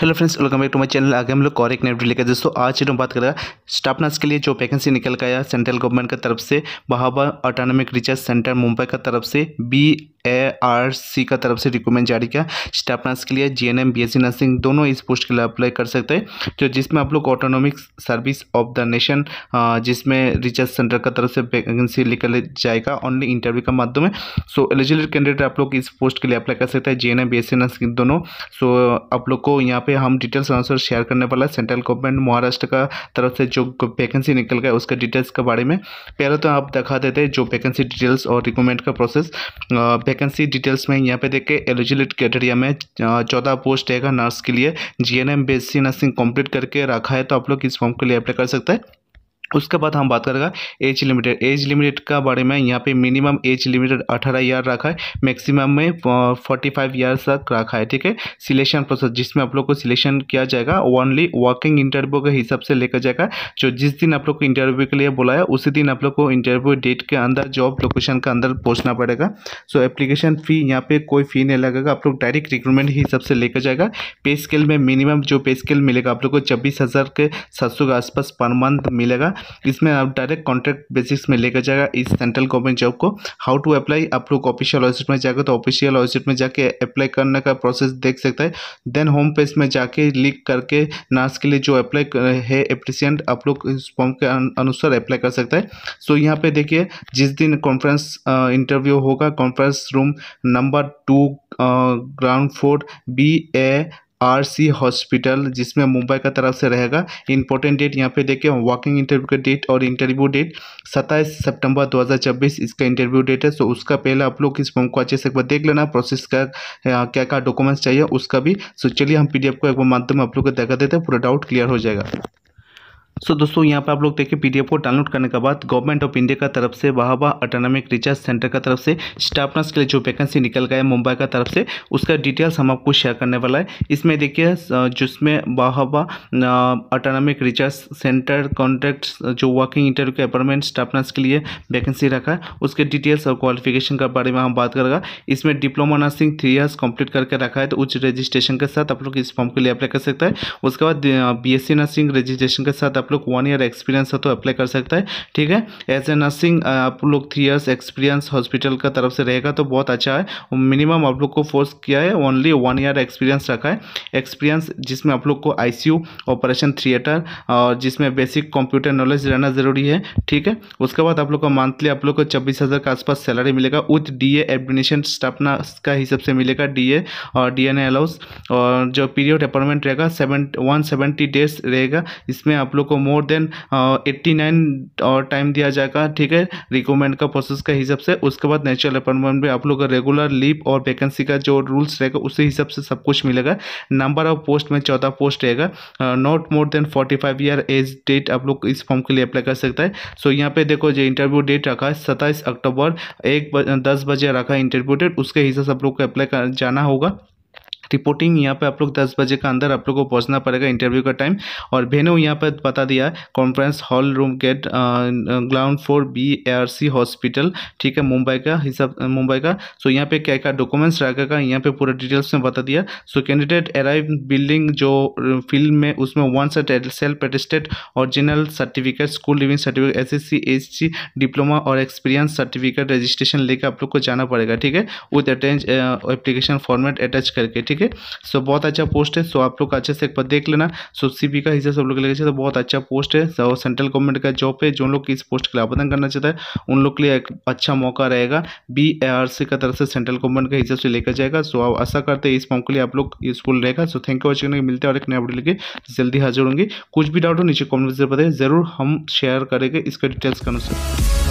hello friends welcome back to my channel आगे हम लोग और एक नई वीडियो लेकर दोस्तों आज हम बात करेगा स्टाफ नर्स के लिए जो वैकेंसी निकल का आया सेंट्रल गवर्नमेंट की तरफ से बहाबा ऑटोनॉमिक रिसर्च सेंटर मुंबई का तरफ से बी ए आर सी का तरफ से रिक्रूटमेंट जारी किया स्टाफ नर्स के लिए G N M B S C nursing दोनों इस पोस्ट के लिए अप्लाई कर सकते हैं तो जिसमें आप लोग autonomic service of the nation जिसमें रिसर्च सेंटर का तरफ से वैकेंसी निकल जाएगा ऑनली इंटरव्यू के माध्यम में सो एलिजिबल कैंडिडेट आप लोग इस पोस्ट के लिए अप्लाई कर सकते हैं G N M B S C nursing दोनों सो आप लोग को यहाँ पे हम डिटेल्स आंसर शेयर करने वाला है सेंट्रल गवर्नमेंट महाराष्ट्र का तरफ से जो वैकेंसी निकल गया उसका डिटेल्स के बारे में पहले तो आप दिखा देते हैं जो वैकेंसी डिटेल्स और रिक्रूमेंट का प्रोसेस वैकेंसी डिटेल्स में यहाँ पे देखे एलिजिबिलिट एलिजिबिलिटी क्राइटेरिया में चौदह पोस्ट रहेगा नर्स के लिए G N M nursing complete करके रखा है तो आप लोग इस फॉर्म के लिए अप्लाई कर सकते हैं उसके बाद हम बात करेगा एज लिमिटेड एज लिमिटेड का बारे में यहाँ पे मिनिमम एज लिमिटेड अठारह ईयर रखा है मैक्सिमम में फोर्टी फाइव ईयर्स तक रखा है ठीक है सिलेक्शन प्रोसेस जिसमें आप लोग को सिलेक्शन किया जाएगा ओनली वर्किंग इंटरव्यू के हिसाब से लेकर जाएगा जो जिस दिन आप लोग को इंटरव्यू के लिए बुलाया उसी दिन आप लोग को इंटरव्यू डेट के अंदर जॉब लोकेशन के अंदर पहुँचना पड़ेगा सो एप्लीकेशन फ़ी यहाँ पर कोई फ़ी नहीं लगेगा आप लोग डायरेक्ट रिक्रूटमेंट हिसाब से लेकर जाएगा पे स्केल में मिनिमम जो पे स्केल मिलेगा आप लोग को छब्बीस हज़ार के सात सौ के आसपास पर मंथ मिलेगा इसमें आप डायरेक्ट कॉन्ट्रैक्ट बेसिस में लेकर जाएगा इस सेंट्रल गवर्नमेंट जॉब को हाउ टू अप्लाई आप लोग ऑफिशियल वेबसाइट में जाकर तो ऑफिशियल वेबसाइट में जाके अप्लाई करने का प्रोसेस देख सकता है देन होम पेज में जाके लिख करके नर्स के लिए जो अप्लाई है एप्रिसियंट आप लोग इस फॉर्म के अनुसार अप्लाई कर सकता है सो so, यहाँ पे देखिए जिस दिन कॉन्फ्रेंस इंटरव्यू होगा conference room number two ground floor B A R C hospital जिसमें मुंबई का तरफ से रहेगा इंपॉर्टेंट डेट यहाँ पे देखें वॉकिंग इंटरव्यू का डेट और इंटरव्यू डेट सत्ताईस सितंबर 2026 इसका इंटरव्यू डेट है सो तो उसका पहले आप लोग इस फॉर्म को अच्छे से एक बार देख लेना प्रोसेस का क्या क्या डॉक्यूमेंट्स चाहिए उसका भी सो चलिए हम पी को एक बार माध्यम आप लोग को देखा देते हैं पूरा डाउट क्लियर हो जाएगा सो so, दोस्तों यहाँ पे आप लोग देखिए पीडीएफ को डाउनलोड करने के बाद गवर्नमेंट ऑफ इंडिया का तरफ से वाहवा अटोनॉमिक रिसर्च सेंटर का तरफ से स्टाफ नर्स के लिए जो वैकेंसी निकल गया है मुंबई का तरफ से उसका डिटेल्स हम आपको शेयर करने वाला है इसमें देखिए जिसमें वाहवा अटोनॉमिक रिसर्च सेंटर कॉन्ट्रैक्ट जो वर्किंग इंटरव्यू के अपॉइंटमेंट स्टाफ नर्स के लिए वैकेंसी रखा है उसके डिटेल्स और क्वालिफिकेशन के बारे में हम बात करेगा इसमें diploma nursing three years complete करके रखा है तो उच्च रजिस्ट्रेशन के साथ आप लोग इस फॉर्म के लिए अप्लाई कर सकते हैं उसके बाद बी नर्सिंग रजिस्ट्रेशन के साथ आप लोग वन ईयर एक्सपीरियंस है तो अप्लाई कर सकता है ठीक है एज ए नर्सिंग आप लोग थ्री ईयर्स एक्सपीरियंस हॉस्पिटल का तरफ से रहेगा तो बहुत अच्छा है मिनिमम आप लोग को फोर्स किया है ओनली वन ईयर एक्सपीरियंस रखा है एक्सपीरियंस जिसमें आप लोग को आईसीयू ऑपरेशन थिएटर और जिसमें बेसिक कंप्यूटर नॉलेज रहना ज़रूरी है ठीक है उसके बाद आप लोग को मंथली आप लोग को छब्बीस हज़ार के आसपास सैलरी मिलेगा विथ डी एडमिनिशन स्टाफ स्टाफना का हिसाब से मिलेगा डी ए और डी एन अलाउस और जो पीरियड अपॉइंटमेंट रहेगा सेवन वन सेवेंटी डेज रहेगा इसमें आप लोग को मोर देन एट्टी नाइन और टाइम दिया जाएगा ठीक है रिकमेंड का प्रोसेस का हिसाब से उसके बाद नेचुरल अपॉइंटमेंट में आप लोग का रेगुलर लीव और वैकेंसी का जो रूल्स रहेगा उसी हिसाब से सब कुछ मिलेगा नंबर ऑफ पोस्ट में चौदह पोस्ट रहेगा not more than forty five year age date आप लोग इस फॉर्म के लिए अप्लाई कर सकता है सो so, यहाँ पे देखो जो इंटरव्यू डेट रखा है सत्ताईस अक्टूबर एक बज, दस बजे रखा है इंटरव्यू डेट उसके हिसाब से आप लोग को अप्लाई कर जाना होगा रिपोर्टिंग यहाँ पे आप लोग दस बजे का अंदर आप लोग को पहुँचना पड़ेगा इंटरव्यू का टाइम और वेन्यू यहाँ पर बता दिया conference hall room gate ground floor B R C hospital ठीक है मुंबई का हिसाब मुंबई का सो यहाँ पे क्या क्या डॉक्यूमेंट्स रहेगा यहाँ पे पूरा डिटेल्स में बता दिया सो कैंडिडेट अराइव बिल्डिंग जो फील्ड में उसमें one set self attested original certificate school leaving certificate S S C S C diploma और एक्सपीरियंस सर्टिफिकेट रजिस्ट्रेशन लेकर आप लोग को जाना पड़ेगा ठीक है विद अटेंज एप्लीकेशन फॉर्मेट अटैच करके ठीक ठीक है सो बहुत अच्छा पोस्ट है सो आप लोग अच्छे से एक बार देख लेना सो सी का हिस्सा सब लोग लेके तो बहुत अच्छा पोस्ट है सो सेंट्रल गवर्नमेंट का जॉब है जो लोग इस पोस्ट के लिए आवेदन करना चाहता है उन लोग के लिए एक अच्छा मौका रहेगा बी का तरफ से सेंट्रल गवर्नमेंट का हिस्सा से लेकर जाएगा सो आप ऐसा करते हैं इस फॉर्म के लिए आप लोग यूजफुल रहेगा सो थैंक यू वॉचिंग मिलते हैं और एक नया वीडियो लेके जल्दी हाजिर होंगे कुछ भी डाउट हो नीचे कॉमेंट बताए जरूर हम शेयर करेंगे इसका डिटेल्स के अनुसार